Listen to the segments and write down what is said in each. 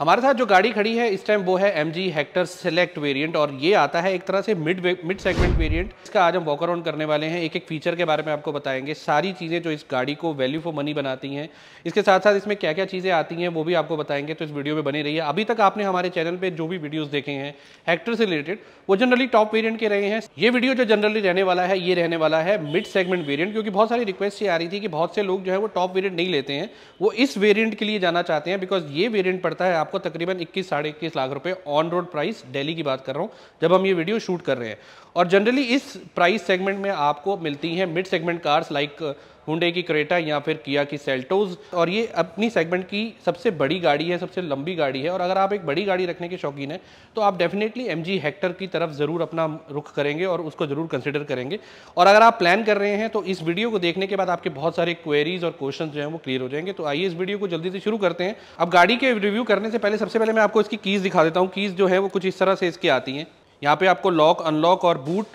हमारे साथ जो गाड़ी खड़ी है इस टाइम वो है M G Hector select variant और ये आता है एक तरह से मिड मिड सेगमेंट वेरियंट इसका आज हम वॉक ऑन करने वाले हैं एक एक फीचर के बारे में आपको बताएंगे सारी चीज़ें जो इस गाड़ी को वैल्यू फॉर मनी बनाती हैं इसके साथ साथ इसमें क्या क्या चीज़ें आती हैं वो भी आपको बताएंगे तो इस वीडियो में बनी रही है अभी तक आपने हमारे चैनल पर जो भी वीडियोज़ देखे हैं हेक्टर से रिलेटेड वो जनरली टॉप वेरियंट के रहे हैं ये वीडियो जो जनरली रहने वाला है ये रहने वाला है मिड सेगमेंट वेरियंट क्योंकि बहुत सारी रिक्वेस्ट ये आ रही थी कि बहुत से लोग जो है वो टॉप वेरियंट नहीं लेते हैं वो इस वेरियंट के लिए जाना चाहते हैं बिकॉज ये वेरियंट पड़ता है आपको तकरीबन इक्कीस साढ़े इक्कीस लाख रुपए ऑन रोड प्राइस दिल्ली की बात कर रहा हूँ जब हम ये वीडियो शूट कर रहे हैं और जनरली इस प्राइस सेगमेंट में आपको मिलती हैं mid segment cars like Hyundai की क्रेटा या फिर किया की सेल्टोज और ये अपनी सेगमेंट की सबसे बड़ी गाड़ी है सबसे लंबी गाड़ी है और अगर आप एक बड़ी गाड़ी रखने के शौकीन हैं तो आप डेफिनेटली एम जी हेक्टर की तरफ ज़रूर अपना रुख करेंगे और उसको ज़रूर कंसिडर करेंगे और अगर आप प्लान कर रहे हैं तो इस वीडियो को देखने के बाद आपके बहुत सारे क्वेरीज और क्वेश्चन जो हैं वो क्लियर हो जाएंगे तो आइए इस वीडियो को जल्दी से शुरू करते हैं अब गाड़ी के रिव्यू करने से पहले सबसे पहले मैं आपको इसकी कीज़ दिखा देता हूँ कीज़ जो है वो कुछ इस तरह से इसकी आती हैं यहाँ पे आपको लॉक अनलॉक और बूट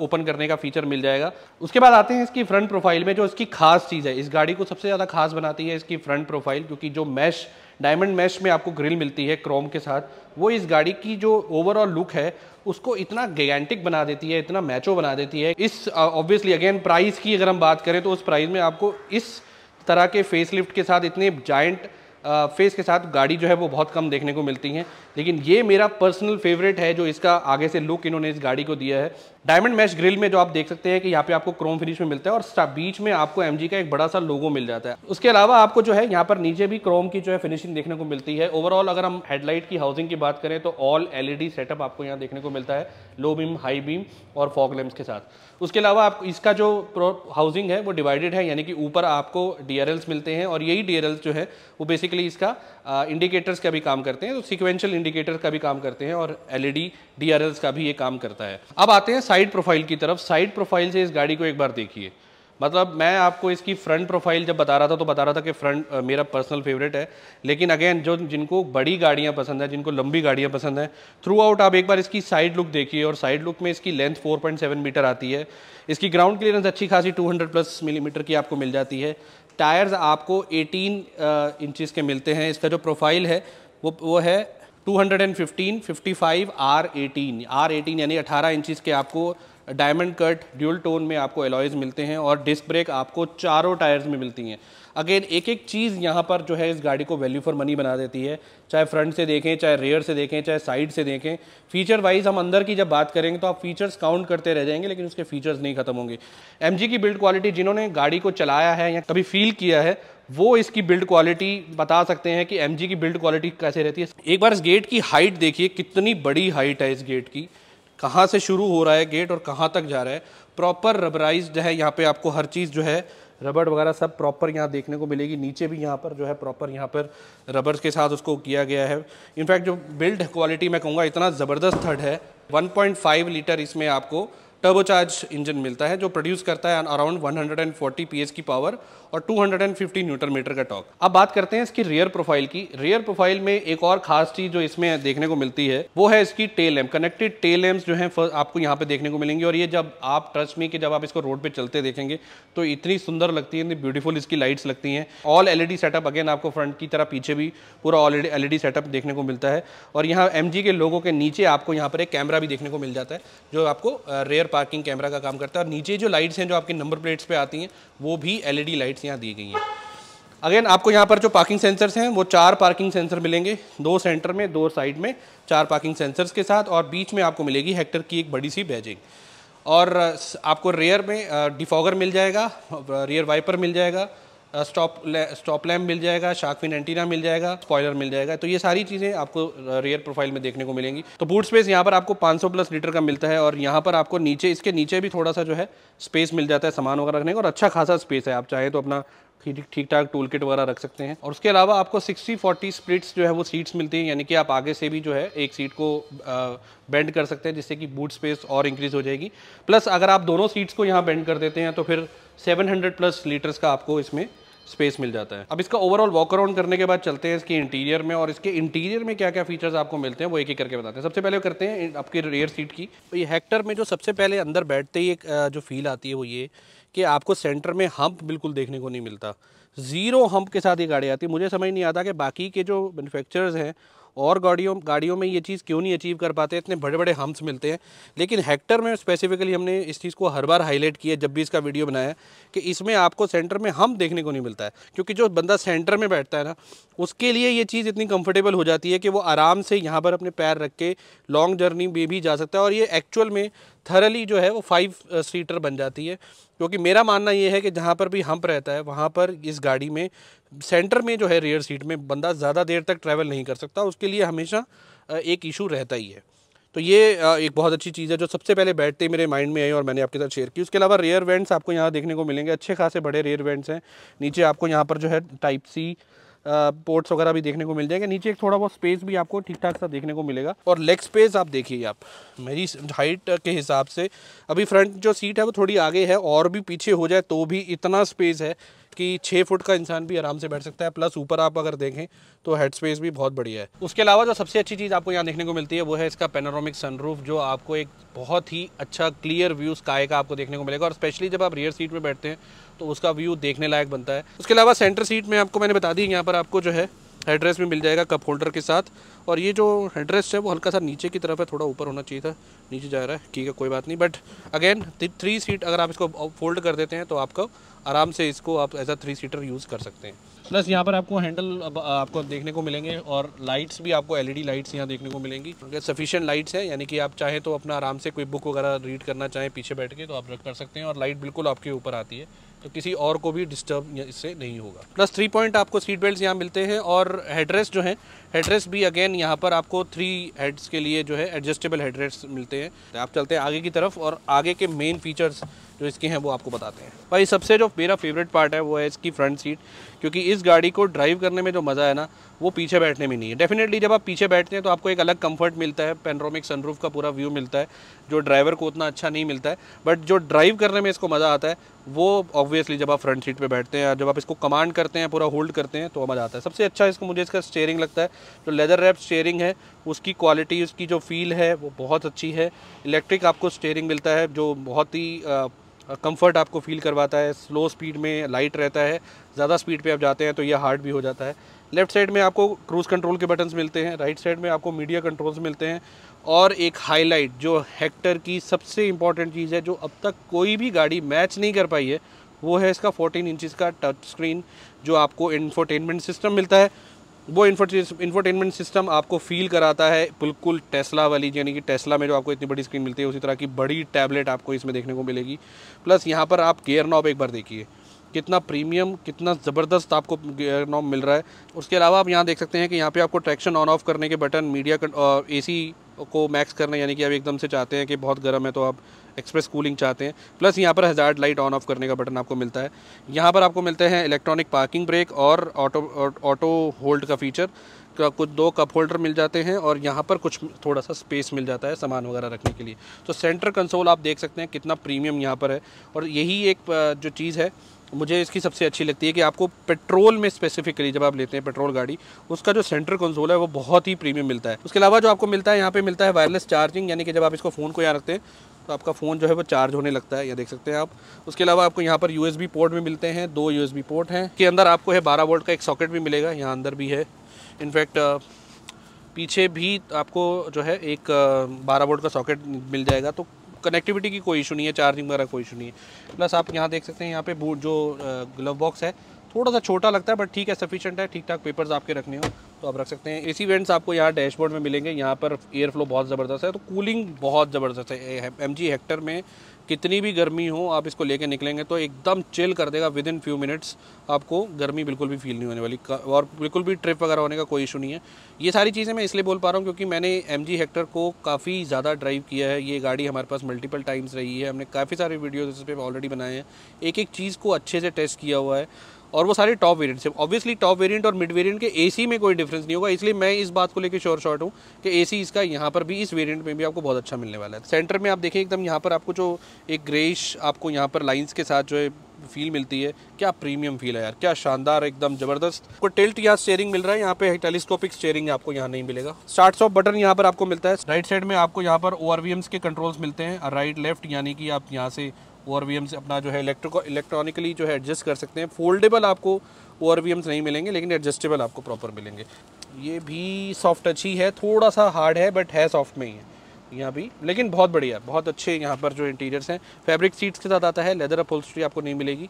ओपन करने का फीचर मिल जाएगा उसके बाद आते हैं इसकी फ्रंट प्रोफाइल में जो इसकी खास चीज़ है इस गाड़ी को सबसे ज़्यादा खास बनाती है इसकी फ्रंट प्रोफाइल क्योंकि जो मैश डायमंड मैश में आपको ग्रिल मिलती है क्रोम के साथ वो इस गाड़ी की जो ओवरऑल लुक है उसको इतना गैगेंटिक बना देती है इतना मैचो बना देती है इस ऑब्वियसली अगेन प्राइस की अगर हम बात करें तो उस प्राइस में आपको इस तरह के फेसलिफ्ट के साथ इतने जाइंट फेस के साथ गाड़ी जो है वो बहुत कम देखने को मिलती हैं लेकिन ये मेरा पर्सनल फेवरेट है जो इसका आगे से लुक इन्होंने इस गाड़ी को दिया है डायमंड मैश ग्रिल में जो आप देख सकते हैं कि यहाँ पे आपको क्रोम फिनिश में मिलता है और बीच में आपको एम का एक बड़ा सा लोगो मिल जाता है उसके अलावा आपको जो है यहाँ पर नीचे भी क्रोम की जो है फिनिशिंग देखने को मिलती है ओवरऑल अगर हम हेडलाइट की हाउसिंग की बात करें तो ऑल एल सेटअप आपको यहाँ देखने को मिलता है लो बीम हाई बीम और फॉग लेम्स के साथ उसके अलावा आप इसका जो हाउसिंग है वो डिवाइडेड है यानी कि ऊपर आपको डी मिलते हैं और यही डी जो है वो बेसिकली इसका इंडिकेटर्स का भी काम करते हैं तो सिक्वेंशियल इंडिकेटर का भी काम करते हैं और एल ई e का भी ये काम करता है अब आते हैं साइड प्रोफाइल की तरफ साइड प्रोफाइल से इस गाड़ी को एक बार देखिए मतलब मैं आपको इसकी फ्रंट प्रोफाइल जब बता रहा था तो बता रहा था कि फ्रंट मेरा पर्सनल फेवरेट है लेकिन अगेन जो जिनको बड़ी गाड़ियाँ पसंद है जिनको लंबी गाड़ियाँ पसंद हैं थ्रू आउट आप एक बार इसकी साइड लुक देखिए और साइड लुक में इसकी लेंथ 4.7 मीटर आती है इसकी ग्राउंड क्लियरेंस अच्छी खासी 200 प्लस मिलीमीटर की आपको मिल जाती है टायर्स आपको एटीन इंचज़ के मिलते हैं इसका जो प्रोफाइल है वो वो है 215, 55, R18. R18 यानी 18 इंचज़ के आपको डायमंड कट ड्यूल टोन में आपको एलॉयज़ मिलते हैं और डिस्क ब्रेक आपको चारों टायर्स में मिलती हैं अगेन एक एक चीज़ यहाँ पर जो है इस गाड़ी को वैल्यू फॉर मनी बना देती है चाहे फ्रंट से देखें चाहे रेयर से देखें चाहे साइड से देखें फीचर वाइज हम अंदर की जब बात करेंगे तो आप फीचर्स काउंट करते रह जाएंगे लेकिन उसके फीचर्स नहीं खत्म होंगे एम की बिल्ड क्वालिटी जिन्होंने गाड़ी को चलाया है या कभी फील किया है वो इसकी बिल्ड क्वालिटी बता सकते हैं कि एम की बिल्ड क्वालिटी कैसे रहती है एक बार इस गेट की हाइट देखिए कितनी बड़ी हाइट है इस गेट की कहाँ से शुरू हो रहा है गेट और कहाँ तक जा रहा है प्रॉपर रबराइज है यहाँ पे आपको हर चीज़ जो है रबड़ वगैरह सब प्रॉपर यहाँ देखने को मिलेगी नीचे भी यहाँ पर जो है प्रॉपर यहाँ पर रबर्स के साथ उसको किया गया है इनफैक्ट जो बिल्ड क्वालिटी मैं कहूँगा इतना ज़बरदस्त थर्ड है 1.5 लीटर इसमें आपको टर्बोचार्ज इंजन मिलता है जो प्रोड्यूस करता है अराउंड 140 पीएस की पावर और 250 न्यूटन मीटर का टॉक अब बात करते हैं इसकी रियर प्रोफाइल की रियर प्रोफाइल में एक और खास चीज जो इसमें देखने को मिलती है वो है इसकी tail lamp connected tail lamp जो है आपको यहाँ पे देखने को मिलेंगे और ये जब आप ट्रस्ट में कि जब आप इसको रोड पे चलते देखेंगे तो इतनी सुंदर लगती है इतनी ब्यूटीफुल इसकी लाइट्स लगती हैं ऑल एलईडी सेटअप अगेन आपको फ्रंट की तरह पीछे भी पूरा ऑल एलईडी सेटअप देखने को मिलता है और यहाँ एम के लोगों के नीचे आपको यहाँ पर एक कैमरा भी देखने को मिल जाता है जो आपको रेयर रियर पार्किंग कैमरा का, काम करता है और नीचे जो लाइट्स हैं जो आपके नंबर प्लेट्स पे आती हैं वो भी एलईडी लाइट्स यहाँ दी गई हैं अगेन आपको यहाँ पर जो पार्किंग सेंसर्स हैं वो चार पार्किंग सेंसर मिलेंगे दो सेंटर में दो साइड में चार पार्किंग सेंसर्स के साथ और बीच में आपको मिलेगी हेक्टर की एक बड़ी सी बैजिंग और आपको रेयर में डिफॉगर मिल जाएगा रेयर वाइपर मिल जाएगा स्टॉप स्टॉप लैम्प मिल जाएगा शार्कफिन एंटीना मिल जाएगा स्पॉयलर मिल जाएगा तो ये सारी चीज़ें आपको रेयर प्रोफाइल में देखने को मिलेंगी तो बूट स्पेस यहाँ पर आपको 500 प्लस लीटर का मिलता है और यहाँ पर आपको नीचे इसके नीचे भी थोड़ा सा जो है स्पेस मिल जाता है सामान वगैरह रखने का और अच्छा खासा स्पेस है आप चाहें तो अपना ठीक ठाक टूल किट वगैरह रख सकते हैं और उसके अलावा आपको 60 40 स्प्लिट्स जो है वो सीट्स मिलती हैं यानी कि आप आगे से भी जो है एक सीट को बेंड कर सकते हैं जिससे कि बूट स्पेस और इंक्रीज़ हो जाएगी प्लस अगर आप दोनों सीट्स को यहाँ बेंड कर देते हैं तो फिर 700 प्लस लीटर्स का आपको इसमें स्पेस मिल जाता है अब इसका ओवरऑल वॉक अराउंड करने के बाद चलते हैं इसके इंटीरियर में और इसके इंटीरियर में क्या क्या फीचर्स आपको मिलते हैं वो एक एक करके बताते हैं सबसे पहले करते हैं आपके रेयर सीट की तो ये हेक्टर में जो सबसे पहले अंदर बैठते ही एक जो फील आती है वो ये कि आपको सेंटर में हम्प बिल्कुल देखने को नहीं मिलता ज़ीरो हम्प के साथ ये गाड़ी आती है मुझे समझ नहीं आता कि बाकी के जो मैनुफेक्चरर्स हैं और गाड़ियों गाड़ियों में ये चीज़ क्यों नहीं अचीव कर पाते इतने बड़े बड़े हम्स मिलते हैं लेकिन हेक्टर में स्पेसिफिकली हमने इस चीज़ को हर बार हाईलाइट किया जब भी इसका वीडियो बनाया कि इसमें आपको सेंटर में हम देखने को नहीं मिलता है क्योंकि जो बंदा सेंटर में बैठता है ना उसके लिए ये चीज़ इतनी कंफर्टेबल हो जाती है कि वो आराम से यहाँ पर अपने पैर रख के लॉन्ग जर्नी में भी जा सकता है और ये एक्चुअल में थरली जो है वो फाइव सीटर uh, बन जाती है क्योंकि मेरा मानना ये है कि जहाँ पर भी हम्प रहता है वहाँ पर इस गाड़ी में सेंटर में जो है रेयर सीट में बंदा ज़्यादा देर तक ट्रैवल नहीं कर सकता उसके लिए हमेशा uh, एक इशू रहता ही है तो ये uh, एक बहुत अच्छी चीज़ है जो सबसे पहले बैठते मेरे माइंड में आई और मैंने आपके साथ शेयर की उसके अलावा रेयर वेंट्स आपको यहाँ देखने को मिलेंगे अच्छे खासे बड़े रेयर वेंट्स हैं नीचे आपको यहाँ पर जो है टाइप सी पोर्ट्स वगैरह भी देखने को मिल जाएंगे नीचे एक थोड़ा बहुत स्पेस भी आपको ठीक ठाक सा देखने को मिलेगा और लेग स्पेस आप देखिए आप मेरी हाइट के हिसाब से अभी फ्रंट जो सीट है वो थोड़ी आगे है और भी पीछे हो जाए तो भी इतना स्पेस है कि छः फुट का इंसान भी आराम से बैठ सकता है प्लस ऊपर आप अगर देखें तो हेड स्पेस भी बहुत बढ़िया है उसके अलावा जो सबसे अच्छी चीज़ आपको यहाँ देखने को मिलती है वो है इसका पेनारोमिक सनरूफ जो आपको एक बहुत ही अच्छा क्लियर व्यू स्काई का आपको देखने को मिलेगा और स्पेशली जब आप रियर सीट में बैठते हैं तो उसका व्यू देखने लायक बनता है उसके अलावा सेंटर सीट में आपको मैंने बता दी यहाँ पर आपको जो है एड्रेस भी मिल जाएगा कप होल्डर के साथ और ये जो एड्रेस है वो हल्का सा नीचे की तरफ है थोड़ा ऊपर होना चाहिए था नीचे जा रहा है ठीक है कोई बात नहीं बट अगेन थ्री सीट अगर आप इसको फोल्ड कर देते हैं तो आपको आराम से इसको आप as a three seater use कर सकते हैं प्लस यहाँ पर आपको हैंडल आपको देखने को मिलेंगे और लाइट्स भी आपको एलईडी लाइट्स यहाँ देखने को मिलेंगी सफिशेंट लाइट्स हैं यानी कि आप चाहें तो अपना आराम से कोई बुक वगैरह रीड करना चाहें पीछे बैठ के तो आप कर सकते हैं और लाइट बिल्कुल आपके ऊपर आती है तो किसी और को भी डिस्टर्ब इससे नहीं होगा प्लस थ्री पॉइंट आपको सीट बेल्ट यहाँ मिलते हैं और हेडरेस्ट जो है हेडरेस भी अगेन यहाँ पर आपको थ्री हेड्स के लिए जो है एडजस्टेबल हेडरेस मिलते हैं तो आप चलते हैं आगे की तरफ और आगे के मेन फीचर्स जो इसके हैं वो आपको बताते हैं भाई सबसे जो मेरा फेवरेट पार्ट है वो है इसकी फ्रंट सीट क्योंकि इस गाड़ी को ड्राइव करने में जो मज़ा है ना वो पीछे बैठने में नहीं है डेफिनेटली जब आप पीछे बैठते हैं तो आपको एक अलग कंफर्ट मिलता है पेनरोमिक सनरूफ का पूरा व्यू मिलता है जो ड्राइवर को उतना अच्छा नहीं मिलता है बट जो ड्राइव करने में इसको मज़ा आता है वो ऑब्वियसली जब आप फ्रंट सीट पे बैठते हैं जब आप इसको कमांड करते हैं पूरा होल्ड करते हैं तो मज़ा आता है सबसे अच्छा इसको मुझे इसका स्टेयरिंग लगता है जो लेदर रैप स्टेयरिंग है उसकी क्वालिटी उसकी जो फील है वो बहुत अच्छी है इलेक्ट्रिक आपको स्टेयरिंग मिलता है जो बहुत ही कंफर्ट आपको फील करवाता है स्लो स्पीड में लाइट रहता है ज़्यादा स्पीड पर आप जाते हैं तो यह हार्ड भी हो जाता है लेफ्ट साइड में आपको क्रूज़ कंट्रोल के बटन्स मिलते हैं राइट साइड में आपको मीडिया कंट्रोल्स मिलते हैं और एक हाईलाइट जो हेक्टर की सबसे इम्पॉर्टेंट चीज़ है जो अब तक कोई भी गाड़ी मैच नहीं कर पाई है वो है इसका 14 इंचज़ का टच स्क्रीन जो आपको इन्फोटेनमेंट सिस्टम मिलता है वो इन्फोटेनमेंट सिस्टम आपको फील कराता है बिल्कुल टेस्ला वाली यानी कि टेस्ला में जो आपको इतनी बड़ी स्क्रीन मिलती है उसी तरह की बड़ी टैबलेट आपको इसमें देखने को मिलेगी प्लस यहाँ पर आप गेयर नॉब एक बार देखिए कितना प्रीमियम कितना ज़बरदस्त आपको नॉम मिल रहा है उसके अलावा आप यहाँ देख सकते हैं कि यहाँ पे आपको ट्रैक्शन ऑन ऑफ करने के बटन मीडिया सी को मैक्स करने यानी कि आप एकदम से चाहते हैं कि बहुत गर्म है तो आप एक्सप्रेस कूलिंग चाहते हैं प्लस यहाँ पर हजार्ड लाइट ऑन ऑफ करने का बटन आपको मिलता है यहाँ पर आपको मिलते हैं इलेक्ट्रॉनिक पार्किंग ब्रेक और ऑटो ऑटो होल्ड का फीचर का कुछ दो कप होल्डर मिल जाते हैं और यहाँ पर कुछ थोड़ा सा स्पेस मिल जाता है सामान वगैरह रखने के लिए तो सेंटर कंसोल आप देख सकते हैं कितना प्रीमियम यहाँ पर है और यही एक जो चीज़ है मुझे इसकी सबसे अच्छी लगती है कि आपको पेट्रोल में स्पेसिफिकली जब आप लेते हैं पेट्रोल गाड़ी उसका जो सेंटर कंसोल है वो बहुत ही प्रीमियम मिलता है उसके अलावा जो आपको मिलता है यहाँ पे मिलता है वायरलेस चार्जिंग यानी कि जब आप इसको फ़ोन को यहाँ रखते हैं तो आपका फ़ोन जो है वो चार्ज होने लगता है या देख सकते हैं आप उसके अलावा आपको यहाँ पर यू पोर्ट भी मिलते हैं दो यू पोर्ट हैं के अंदर आपको है बारह वोल्ट का एक सॉकेट भी मिलेगा यहाँ अंदर भी है इनफैक्ट पीछे भी आपको जो है एक बारह वोल्ट का सॉकेट मिल जाएगा तो कनेक्टिविटी की कोई इशू नहीं है चार्जिंग वगैरह कोई इशू नहीं है प्लस आप यहाँ देख सकते हैं यहाँ पे बूट जो ग्लव बॉक्स है थोड़ा सा छोटा लगता है बट ठीक है सफिशिएंट है ठीक ठाक पेपर्स आपके रखने हो तो आप रख सकते हैं ए सी वेंट्स आपको यहाँ डैशबोर्ड में मिलेंगे यहाँ पर एयर फ्लो बहुत ज़बरदस्त है तो कूलिंग बहुत ज़बरदस्त है एम जी हेक्टर में कितनी भी गर्मी हो आप इसको लेके निकलेंगे तो एकदम चिल कर देगा विद इन फ्यू मिनट्स आपको गर्मी बिल्कुल भी फील नहीं होने वाली और बिल्कुल भी ट्रिप वगैरह होने का कोई इशू नहीं है ये सारी चीज़ें मैं इसलिए बोल पा रहा हूँ क्योंकि मैंने एम जी हेक्टर को काफ़ी ज़्यादा ड्राइव किया है ये गाड़ी हमारे पास मल्टीपल टाइम्स रही है हमने काफ़ी सारे वीडियोज़ इस पर ऑलरेडी बनाए हैं एक एक चीज़ को अच्छे से टेस्ट किया हुआ है और वो सारे टॉप वेरिएंट हैं ऑब्वियसली टॉप वेरिएंट और मिड वेरिएंट के एसी में कोई डिफरेंस नहीं होगा इसलिए मैं इस बात को लेकर श्योर शॉर्ट हूँ कि एसी इसका यहाँ पर भी इस वेरिएंट में भी आपको बहुत अच्छा मिलने वाला है सेंटर में आप देखें एकदम यहाँ पर आपको जो एक ग्रेश आपको यहाँ पर लाइन्स के साथ जो है फील मिलती है क्या प्रीमियम फील है यार क्या शानदार एकदम जबरदस्त आपको टिल्ट या स्टेयरिंग मिल रहा है यहाँ पे टेलीस्कोपिक स्टेयरिंग आपको यहाँ नहीं मिलेगा स्टार्ट स्टॉप बटन यहाँ पर आपको मिलता है राइट साइड में आपको यहाँ पर ओ के कंट्रोल्स मिलते हैं राइट लेफ्ट यानी कि आप यहाँ से ओ से अपना जो है इलेक्ट्रिको इलेक्ट्रॉनिकली जो है एडजस्ट कर सकते हैं फोल्डेबल आपको ओ नहीं मिलेंगे लेकिन एडजस्टेबल आपको प्रॉपर मिलेंगे ये भी सॉफ्ट अच्छी है थोड़ा सा हार्ड है बट है सॉफ्ट में ही है यहाँ भी लेकिन बहुत बढ़िया बहुत अच्छे यहाँ पर जो इंटीरियर्स हैं फैब्रिक सीट्स के साथ आता है लेदर अपहोल्स्ट्री आपको नहीं मिलेगी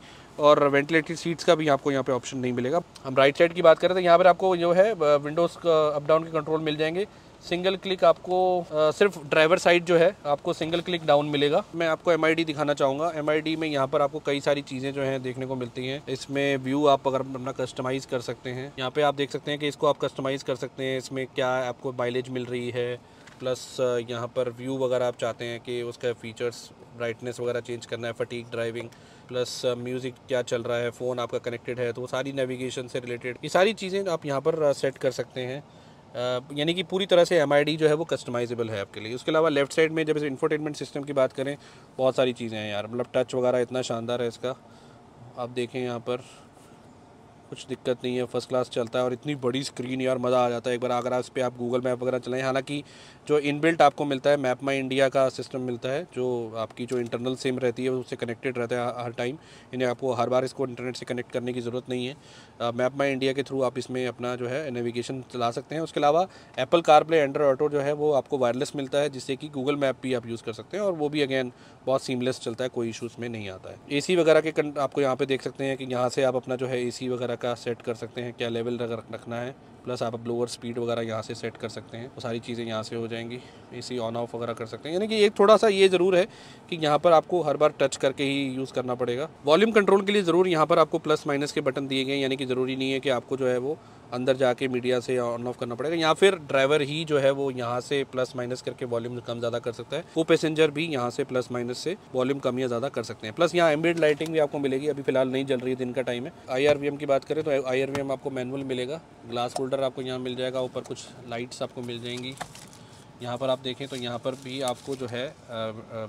और वेंटिलेटेड सीट्स का भी आपको यहाँ पे ऑप्शन नहीं मिलेगा हम राइट साइड की बात करें तो यहाँ पर आपको जो है विंडोज़ का अप डाउन के कंट्रोल मिल जाएंगे सिंगल क्लिक आपको आ, सिर्फ ड्राइवर साइड जो है आपको सिंगल क्लिक डाउन मिलेगा मैं आपको एम दिखाना चाहूँगा एम में यहाँ पर आपको कई सारी चीज़ें जो हैं देखने को मिलती हैं इसमें व्यू आप अगर अपना कस्टमाइज़ कर सकते हैं यहाँ पे आप देख सकते हैं कि इसको आप कस्टमाइज़ कर सकते हैं इसमें क्या आपको माइलेज मिल रही है प्लस यहाँ पर व्यू वगैरह आप चाहते हैं कि उसका फीचर्स ब्राइटनेस वगैरह चेंज करना है फटीक ड्राइविंग प्लस म्यूज़िक क्या चल रहा है फ़ोन आपका कनेक्टेड है तो वो सारी नेविगेशन से रिलेटेड ये सारी चीज़ें आप यहाँ पर सेट कर सकते हैं यानी कि पूरी तरह से एम जो है वो कस्टमाइजेबल है आपके लिए उसके अलावा लेफ्ट साइड में जब इस इन्फोटेनमेंट सिस्टम की बात करें बहुत सारी चीज़ें हैं यार मतलब टच वगैरह इतना शानदार है इसका आप देखें यहाँ पर कुछ दिक्कत नहीं है फर्स्ट क्लास चलता है और इतनी बड़ी स्क्रीन यार मज़ा आ जाता है एक बार अगर आप इस पर आप गूगल मैप वगैरह चलाएं हालांकि जो इनबिल्ट आपको मिलता है मैप माई इंडिया का सिस्टम मिलता है जो आपकी जो इंटरनल सिम रहती है उससे कनेक्टेड रहता है हर टाइम यानी आपको हर बार इसको इंटरनेट से कनेक्ट करने की ज़रूरत नहीं है मैप माई इंडिया के थ्रू आप इसमें अपना जो है नेविगेशन चला सकते हैं उसके अलावा एप्पल कारप्ले एंड्रॉयड ऑटो जो है वो आपको वायरलेस मिलता है जिससे कि गूगल मैप भी आप यूज़ कर सकते हैं और वो भी अगेन बहुत सीमलेस चलता है कोई इशूज़ में नहीं आता है ए वगैरह के आपको यहाँ पर देख सकते हैं कि यहाँ से आप अपना जो है ए वगैरह का सेट कर सकते हैं क्या लेवल रख रखना है प्लस आप ब्लोअर स्पीड वगैरह यहाँ से सेट कर सकते हैं वो सारी चीज़ें यहाँ से हो जाएंगी सी ऑन ऑफ वगैरह कर सकते हैं यानी कि एक थोड़ा सा ये ज़रूर है कि यहाँ पर आपको हर बार टच करके ही यूज़ करना पड़ेगा वॉल्यूम कंट्रोल के लिए ज़रूर यहाँ पर आपको प्लस माइनस के बटन दिए गए यानी कि ज़रूरी नहीं है कि आपको जो है वो अंदर जाके मीडिया से ऑन ऑफ करना पड़ेगा या फिर ड्राइवर ही जो है वो यहाँ से प्लस माइनस करके वॉल्यूम कम ज़्यादा कर सकता है वो पैसेंजर भी यहाँ से प्लस माइनस से वॉल्यूम कम या ज़्यादा कर सकते हैं प्लस यहाँ एम्बेड लाइटिंग भी आपको मिलेगी अभी फिलहाल नहीं जल रही है दिन का टाइम है आई की बात करें तो आई आपको मैनुअल मिलेगा ग्लास होल्डर आपको यहाँ मिल जाएगा ऊपर कुछ लाइट्स आपको मिल जाएंगी यहाँ पर आप देखें तो यहाँ पर भी आपको जो है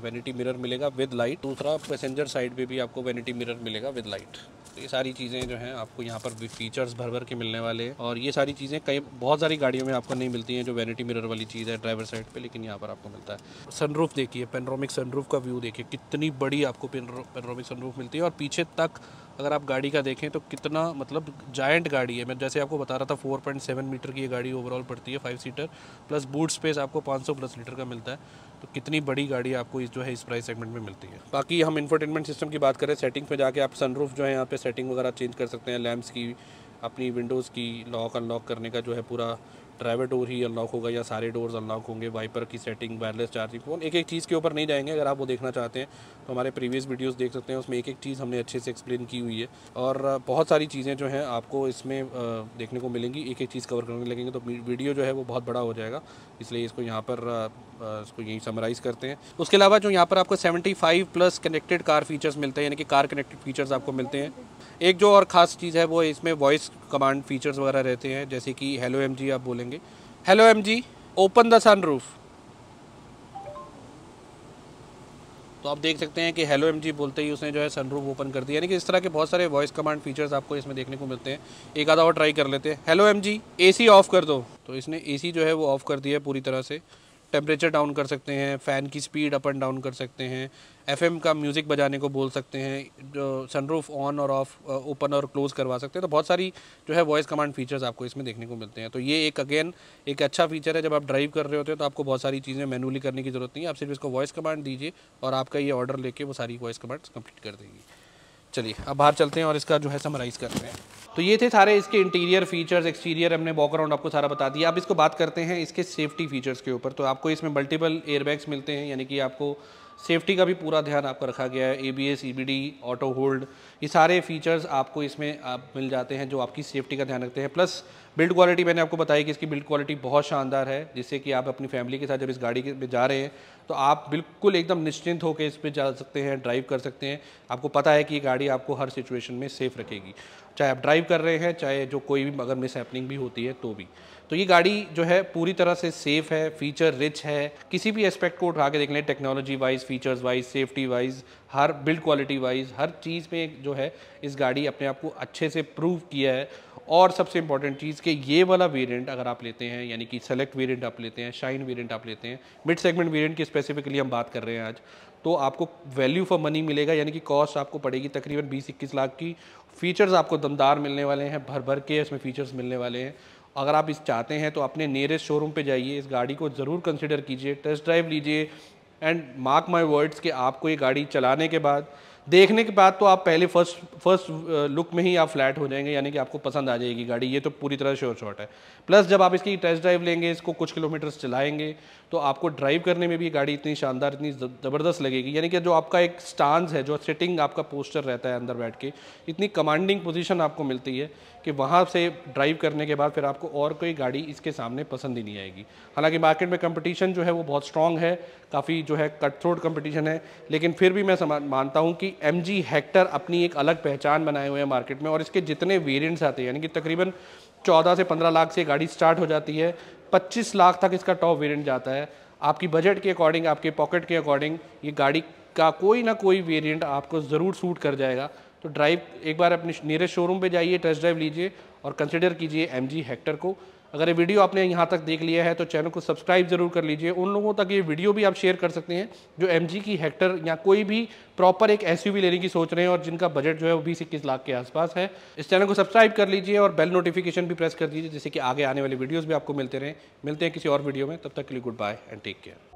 वेनिटी मिरर मिलेगा विद लाइट दूसरा पैसेंजर साइड पे भी आपको वेनिटी मिरर मिलेगा विद लाइट तो ये सारी चीज़ें जो हैं आपको यहाँ पर फीचर्स भर भर के मिलने वाले हैं और ये सारी चीज़ें कई बहुत सारी गाड़ियों में आपको नहीं मिलती हैं जो वैनिटी मिरर वाली चीज़ है ड्राइवर साइड पे लेकिन यहाँ पर आपको मिलता है सनरूफ देखिए पेनरोमिक सनरूफ का व्यू देखिए कितनी बड़ी आपको पेनरोमिक सनरूफ मिलती है और पीछे तक अगर आप गाड़ी का देखें तो कितना मतलब जायंट गाड़ी है मैं जैसे आपको बता रहा था 4.7 मीटर की ये गाड़ी ओवरऑल पड़ती है five seater plus boot space आपको 500 प्लस लीटर का मिलता है तो कितनी बड़ी गाड़ी आपको इस जो है इस प्राइस सेगमेंट में मिलती है बाकी हम इंफोटेनमेंट सिस्टम की बात करें सेटिंग्स में जाकर आप सनरूफ जो है यहाँ पर सेटिंग वगैरह चेंज कर सकते हैं लैम्प्स की अपनी विंडोज़ की लॉक अनलॉक करने का जो है पूरा ड्राइवर डोर ही अनलॉक होगा या सारे डोर्स अनलॉक होंगे वाइपर की सेटिंग वायरलेस चार्जिंग फ़ोन एक एक चीज़ के ऊपर नहीं जाएंगे अगर आप वो देखना चाहते हैं तो हमारे प्रीवियस वीडियोस देख सकते हैं उसमें एक एक चीज़ हमने अच्छे से एक्सप्लेन की हुई है और बहुत सारी चीज़ें जो हैं आपको इसमें देखने को मिलेंगी एक एक चीज़ कवर करने लगेंगे तो वीडियो जो है वो बहुत बड़ा हो जाएगा इसलिए इसको यहाँ पर इसको यहीं समराइज़ करते हैं उसके अलावा जो यहाँ पर आपको 75 प्लस कनेक्टेड कार फीचर्स मिलते हैं यानी कि कार कनेक्टेड फीचर्स आपको मिलते हैं एक जो और ख़ास चीज़ है वो इसमें वॉइस कमांड फीचर्स वगैरह रहते हैं जैसे कि हेलो एम आप बोलेंगे hello M open the sunroof तो आप देख सकते हैं कि हेलो एम बोलते ही उसने जो है सनरूफ ओपन कर दिया यानी कि इस तरह के बहुत सारे वॉइस कमांड फीचर्स आपको इसमें देखने को मिलते हैं एक आधा और ट्राई कर लेते हैं हेलो एम जी ऑफ़ कर दो तो इसने एसी जो है वो ऑफ़ कर दिया पूरी तरह से टेम्परेचर डाउन कर सकते हैं फ़ैन की स्पीड अप एंड डाउन कर सकते हैं एफएम का म्यूज़िक बजाने को बोल सकते हैं सनरूफ ऑन और ऑफ ओपन और क्लोज़ करवा सकते हैं तो बहुत सारी जो है वॉइस कमांड फीचर्स आपको इसमें देखने को मिलते हैं तो ये एक अगेन एक अच्छा फीचर है जब आप ड्राइव कर रहे होते हैं तो आपको बहुत सारी चीज़ें मैनुअली करने की ज़रूरत नहीं है आप सिर्फ इसको वॉइस कमांड दीजिए और आपका ये ऑर्डर लेके वो सारी वॉइस कमांड्स कम्प्लीट कर देंगी चलिए अब बाहर चलते हैं और इसका जो है समराइज़ करते हैं तो ये थे सारे इसके इंटीरियर फीचर्स एक्सटीरियर हमने वॉक अराउंड आपको सारा बता दिया अब इसको बात करते हैं इसके सेफ्टी फीचर्स के ऊपर तो आपको इसमें मल्टीपल एयरबैग्स मिलते हैं यानी कि आपको सेफ्टी का भी पूरा ध्यान आपका रखा गया है A B S E B D auto hold ये सारे फीचर्स आपको इसमें आप मिल जाते हैं जो आपकी सेफ्टी का ध्यान रखते हैं प्लस बिल्ड क्वालिटी मैंने आपको बताई कि इसकी बिल्ड क्वालिटी बहुत शानदार है जिससे कि आप अपनी फैमिली के साथ जब इस गाड़ी के जा रहे हैं तो आप बिल्कुल एकदम निश्चिंत होकर इस पर जा सकते हैं ड्राइव कर सकते हैं आपको पता है कि ये गाड़ी आपको हर सिचुएशन में सेफ़ रखेगी चाहे आप ड्राइव कर रहे हैं चाहे जो कोई भी अगर मिस भी होती है तो भी तो ये गाड़ी जो है पूरी तरह से सेफ़ है फीचर रिच है किसी भी एस्पेक्ट को उठा के देख लें technology wise features wise safety wise हर बिल्ड क्वालिटी वाइज हर चीज़ में जो है इस गाड़ी अपने आप को अच्छे से प्रूव किया है और सबसे इंपॉर्टेंट चीज़ कि ये वाला वेरिएंट अगर आप लेते हैं यानी कि सेलेक्ट वेरिएंट आप लेते हैं शाइन वेरिएंट आप लेते हैं मिड सेगमेंट वेरिएंट की स्पेसिफिकली हम बात कर रहे हैं आज तो आपको वैल्यू फॉर मनी मिलेगा यानी कि कॉस्ट आपको पड़ेगी तकरीबन बीस इक्कीस लाख की फ़ीचर्स आपको दमदार मिलने वाले हैं भर भर के इसमें फ़ीचर्स मिलने वाले हैं अगर आप इस चाहते हैं तो अपने नियरेस्ट शोरूम पे जाइए इस गाड़ी को ज़रूर कंसिडर कीजिए टेस्ट ड्राइव लीजिए एंड मार्क माई वर्ड्स कि आपको ये गाड़ी चलाने के बाद देखने के बाद तो आप पहले फर्स्ट फर्स्ट लुक में ही आप फ्लैट हो जाएंगे यानी कि आपको पसंद आ जाएगी गाड़ी ये तो पूरी तरह श्योर शॉट है प्लस जब आप इसकी टेस्ट ड्राइव लेंगे इसको कुछ किलोमीटर्स चलाएंगे तो आपको ड्राइव करने में भी गाड़ी इतनी शानदार इतनी ज़बरदस्त लगेगी यानी कि जो आपका एक स्टांस है जो सिटिंग आपका पोस्टर रहता है अंदर बैठ के इतनी कमांडिंग पोजिशन आपको मिलती है कि वहाँ से ड्राइव करने के बाद फिर आपको और कोई गाड़ी इसके सामने पसंद ही नहीं आएगी हालांकि मार्केट में कंपटीशन जो है वो बहुत स्ट्रांग है काफ़ी जो है कट थ्रोट कम्पटिशन है लेकिन फिर भी मैं मानता हूँ कि एम जी हेक्टर अपनी एक अलग पहचान बनाए हुए हैं मार्केट में और इसके जितने वेरियंट्स आते हैं यानी कि तकरीबन चौदह से पंद्रह लाख से गाड़ी स्टार्ट हो जाती है पच्चीस लाख तक इसका टॉप वेरियंट जाता है आपकी बजट के अकॉर्डिंग आपके पॉकेट के अकॉर्डिंग ये गाड़ी का कोई ना कोई वेरिएंट आपको ज़रूर सूट कर जाएगा तो ड्राइव एक बार अपने नियरेस्ट शोरूम पे जाइए टेस्ट ड्राइव लीजिए और कंसिडर कीजिए एम जी हेक्टर को अगर ये वीडियो आपने यहाँ तक देख लिया है तो चैनल को सब्सक्राइब जरूर कर लीजिए उन लोगों तक ये वीडियो भी आप शेयर कर सकते हैं जो एम की हेक्टर या कोई भी प्रॉपर एक एस लेने की सोच रहे हैं और जिनका बजट जो है वो बीस इक्कीस लाख के आसपास है इस चैनल को सब्सक्राइब कर लीजिए और बेल नोटिफिकेशन भी प्रेस कर दीजिए जिससे कि आगे आने वाले वीडियोज़ भी आपको मिलते रहें मिलते हैं किसी और वीडियो में तब तक के लिए goodbye and take care